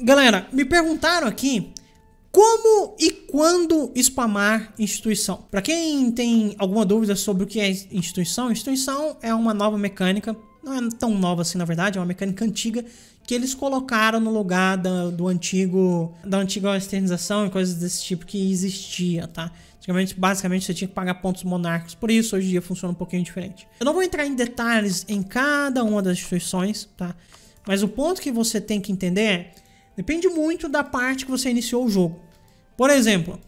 Galera, me perguntaram aqui como e quando spamar instituição? Para quem tem alguma dúvida sobre o que é instituição, instituição é uma nova mecânica, não é tão nova assim na verdade, é uma mecânica antiga que eles colocaram no lugar da, do antigo da antiga externização e coisas desse tipo que existia, tá? Antigamente, basicamente, você tinha que pagar pontos monárquicos por isso, hoje em dia funciona um pouquinho diferente. Eu não vou entrar em detalhes em cada uma das instituições, tá? Mas o ponto que você tem que entender é: depende muito da parte que você iniciou o jogo. Por exemplo,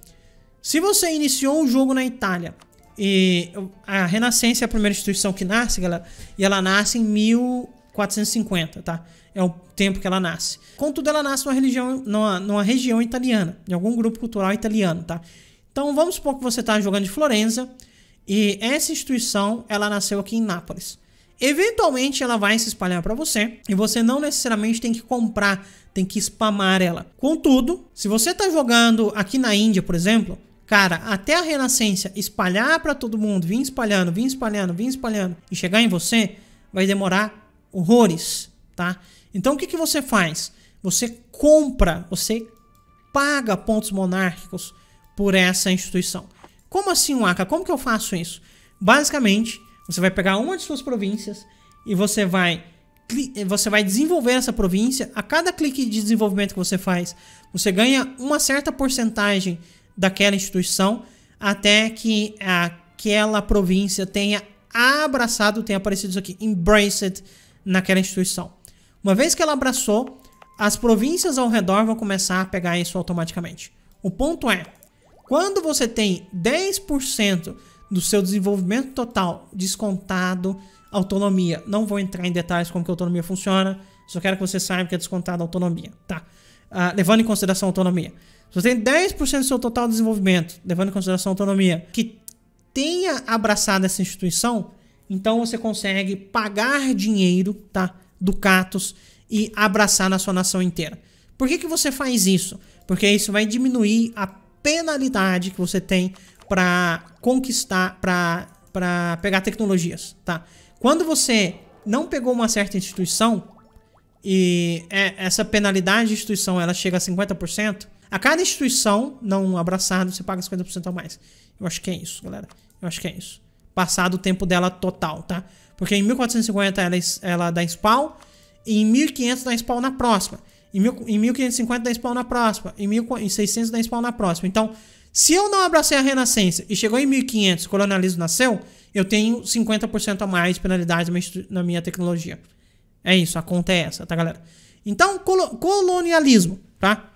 se você iniciou o jogo na Itália e a Renascença é a primeira instituição que nasce, galera, e ela nasce em 1450, tá? É o tempo que ela nasce. Contudo, ela nasce numa, religião, numa, numa região italiana, de algum grupo cultural italiano, tá? Então, vamos supor que você está jogando de Florença e essa instituição ela nasceu aqui em Nápoles. Eventualmente ela vai se espalhar para você e você não necessariamente tem que comprar, tem que spamar ela. Contudo, se você está jogando aqui na Índia, por exemplo, cara, até a renascença espalhar para todo mundo, vir espalhando, vir espalhando, vir espalhando e chegar em você, vai demorar horrores, tá? Então o que, que você faz? Você compra, você paga pontos monárquicos por essa instituição. Como assim, Waka? Como que eu faço isso? Basicamente, você vai pegar uma de suas províncias e você vai você vai desenvolver essa província. A cada clique de desenvolvimento que você faz, você ganha uma certa porcentagem daquela instituição até que aquela província tenha abraçado, tenha aparecido isso aqui, embraced naquela instituição. Uma vez que ela abraçou, as províncias ao redor vão começar a pegar isso automaticamente. O ponto é, quando você tem 10% do seu desenvolvimento total, descontado autonomia. Não vou entrar em detalhes como que a autonomia funciona, só quero que você saiba que é descontado a autonomia, tá? Uh, levando em consideração a autonomia. Se você tem 10% do seu total de desenvolvimento, levando em consideração a autonomia, que tenha abraçado essa instituição, então você consegue pagar dinheiro, tá? do catos e abraçar na sua nação inteira. Por que, que você faz isso? Porque isso vai diminuir a penalidade que você tem para conquistar, para pegar tecnologias, tá? Quando você não pegou uma certa instituição e é, essa penalidade de instituição ela chega a 50%, a cada instituição não abraçada você paga 50% a mais. Eu acho que é isso, galera. Eu acho que é isso. Passado o tempo dela total, tá? Porque em 1450 ela, é ela dá spawn, e em 1500 dá spawn na próxima. Em, mil, em 1550 dá spawn na próxima. Em, mil, em dá spawn na próxima. Então, se eu não abracei a renascença e chegou em 1500, o colonialismo nasceu, eu tenho 50% a mais penalidade na minha tecnologia. É isso, a conta é essa, tá, galera? Então, colo colonialismo, tá?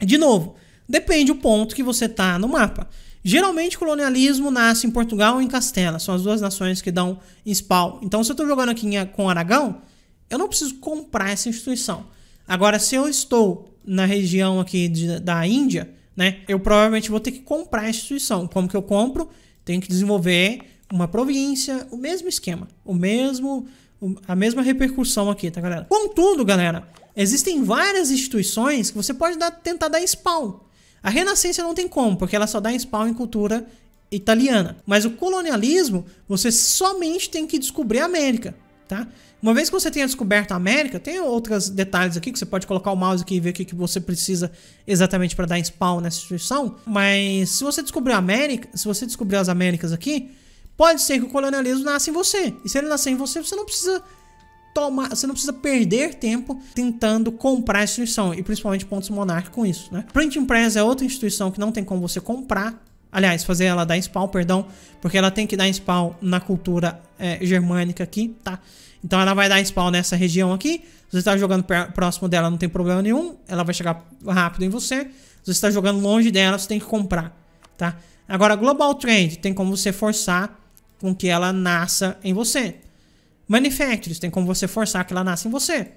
De novo, depende do ponto que você tá no mapa. Geralmente, colonialismo nasce em Portugal ou em Castela. São as duas nações que dão spawn. Então, se eu estou jogando aqui com Aragão, eu não preciso comprar essa instituição. Agora, se eu estou na região aqui de, da Índia, né? Eu provavelmente vou ter que comprar a instituição. Como que eu compro? Tenho que desenvolver uma província, o mesmo esquema, o mesmo a mesma repercussão aqui, tá, galera? Contudo, galera, existem várias instituições que você pode dar, tentar dar spawn. A Renascença não tem como, porque ela só dá spawn em cultura italiana. Mas o colonialismo, você somente tem que descobrir a América tá? Uma vez que você tenha descoberto a América, tem outros detalhes aqui que você pode colocar o mouse aqui e ver o que você precisa exatamente para dar spawn nessa instituição. Mas se você descobrir a América, se você descobrir as Américas aqui, pode ser que o colonialismo nasça em você. E se ele nascer em você, você não precisa tomar, você não precisa perder tempo tentando comprar a instituição e principalmente pontos monárquicos com isso, né? Printing Press é outra instituição que não tem como você comprar, Aliás, fazer ela dar spawn, perdão, porque ela tem que dar spawn na cultura é, germânica aqui, tá? Então ela vai dar spawn nessa região aqui. Se você está jogando próximo dela, não tem problema nenhum. Ela vai chegar rápido em você. Se você está jogando longe dela, você tem que comprar, tá? Agora, Global trend tem como você forçar com que ela nasça em você. Manufactures tem como você forçar que ela nasça em você.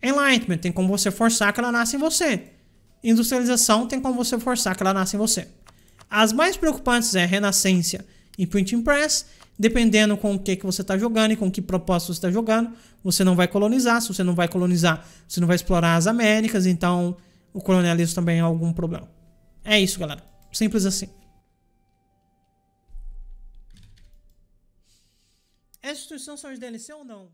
Enlightenment tem como você forçar que ela nasça em você. Industrialização tem como você forçar que ela nasça em você. As mais preocupantes é Renascência e Printing Press. Dependendo com o que, que você está jogando e com que propósito você está jogando, você não vai colonizar. Se você não vai colonizar, você não vai explorar as Américas. Então, o colonialismo também é algum problema. É isso, galera. Simples assim. Essa instituição são de DLC ou não?